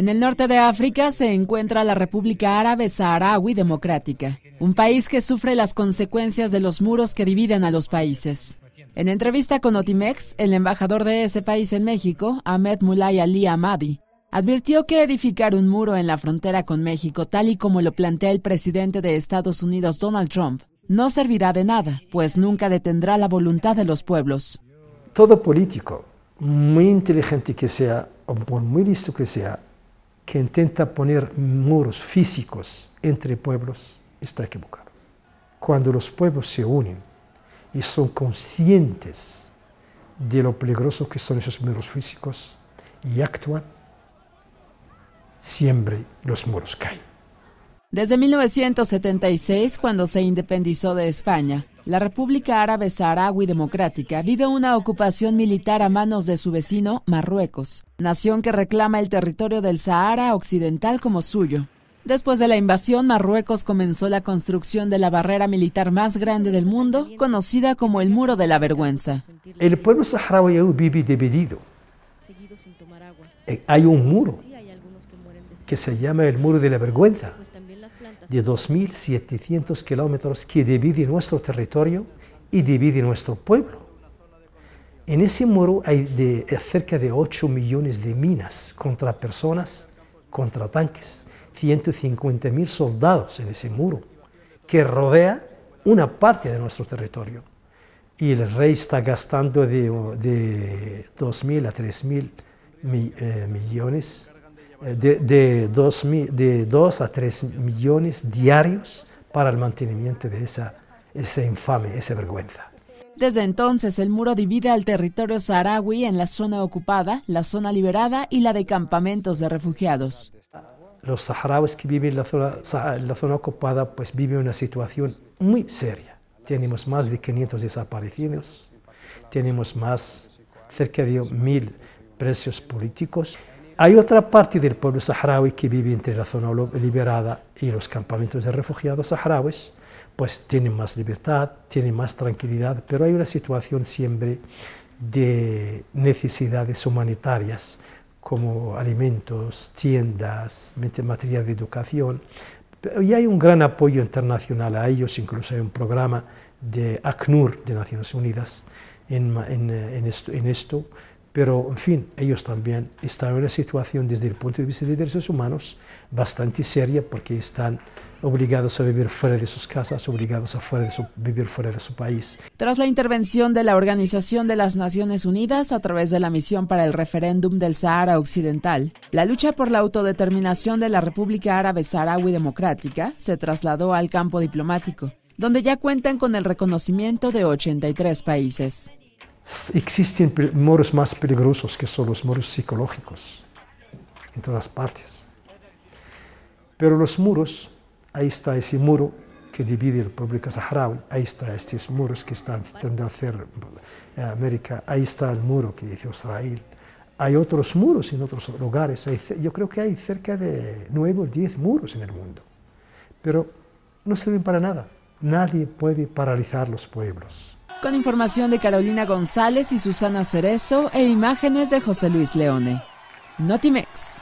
En el norte de África se encuentra la República Árabe Saharaui Democrática, un país que sufre las consecuencias de los muros que dividen a los países. En entrevista con Otimex, el embajador de ese país en México, Ahmed Mulay Ali Ahmadi, advirtió que edificar un muro en la frontera con México, tal y como lo plantea el presidente de Estados Unidos Donald Trump, no servirá de nada, pues nunca detendrá la voluntad de los pueblos. Todo político, muy inteligente que sea, o muy listo que sea, que intenta poner muros físicos entre pueblos está equivocado. Cuando los pueblos se unen y son conscientes de lo peligroso que son esos muros físicos y actúan, siempre los muros caen. Desde 1976, cuando se independizó de España, la República Árabe Saharaui Democrática vive una ocupación militar a manos de su vecino Marruecos, nación que reclama el territorio del Sahara Occidental como suyo. Después de la invasión, Marruecos comenzó la construcción de la barrera militar más grande del mundo, conocida como el Muro de la Vergüenza. El pueblo saharaui vive dividido. Eh, hay un muro que se llama el Muro de la Vergüenza de 2.700 kilómetros que divide nuestro territorio y divide nuestro pueblo. En ese muro hay de, eh, cerca de 8 millones de minas contra personas, contra tanques, 150.000 soldados en ese muro que rodea una parte de nuestro territorio. Y el rey está gastando de, de 2.000 a 3.000 eh, millones eh, de, de, dos, a 3 millones diarios para el mantenimiento de esa, infame, esa vergüenza. Desde entonces, el muro divide al territorio saharaui en la zona ocupada, la zona liberada y la de campamentos de refugiados. Los saharauis que viven en la zona, ocupada pues viven una situación muy seria. Tenemos más de 500 desaparecidos, tenemos más cerca de mil presos políticos. Hay otra parte del pueblo saharaui que vive entre la zona liberada y los campamentos de refugiados saharauis, pues tienen más libertad, tienen más tranquilidad, pero hay una situación siempre de necesidades humanitarias como alimentos, tiendas, material de educación. Y hay un gran apoyo internacional a ellos, incluso hay un programa de ACNUR de Naciones Unidas en, eh, en esto pero en fin, ellos también están en una situación desde el punto de vista de derechos humanos bastante seria porque están obligados a vivir fuera de sus casas, obligados a vivir fuera de su país. Tras la intervención de la Organización de las Naciones Unidas a través de la misión para el referéndum del Sahara Occidental, la lucha por la autodeterminación de la República Árabe Saharaui Democrática se trasladó al campo diplomático, donde ya cuentan con el reconocimiento de 83 países existen muros más peligrosos que son los muros psicológicos en todas partes. Pero los muros, ahí está ese muro que divide el República Saharaui, ahí están estos muros que están intentando hacer eh, América, ahí está el muro que dice Israel. Hay otros muros en otros lugares, yo creo que hay cerca de nueve o diez muros en el mundo, pero no sirven para nada. Nadie puede paralizar los pueblos con información de Carolina González y Susana Cerezo e imágenes de José Luis Leone. Notimex.